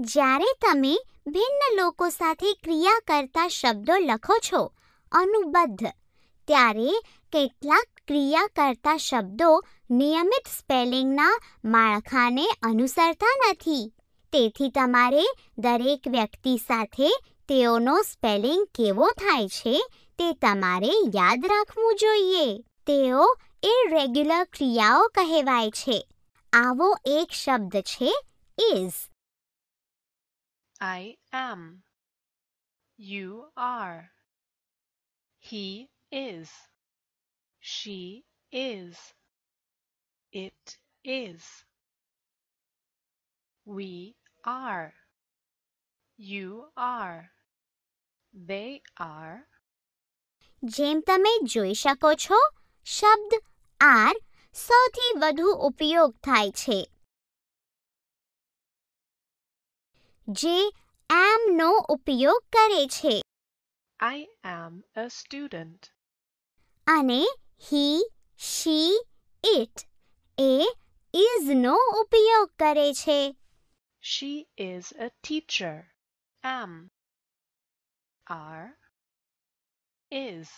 जारे तमे भिन्न लोको साथी क्रियाकर्ता शब्दो લખો છો અનુબદ્ધ ત્યારે કેટલા ક્રિયાકર્તા શબ્દો નિયમિત સ્પેલિંગ ના માળખાને અનુસરતા નથી તેથી તમારે દરેક વ્યક્તિ સાથે તેઓનો સ્પેલિંગ કેવો થાય છે તે તમારે યાદ રાખવું જોઈએ તેઓ ઇરેગ્યુલર ક્રિયાઓ કહેવાય છે આવો એક શબ્દ છે is I am. You are. He is. She is. It is. We are. You are. They are. જેમ તમે જોઈ શકો છો શબ્દ આર સૌથી વધુ ઉપયોગ થાય છે જે am નો ઉપયોગ કરે છે I am a student. અને he, she, it A is નો ઉપયોગ કરે છે She is a teacher. Am. Are. Is.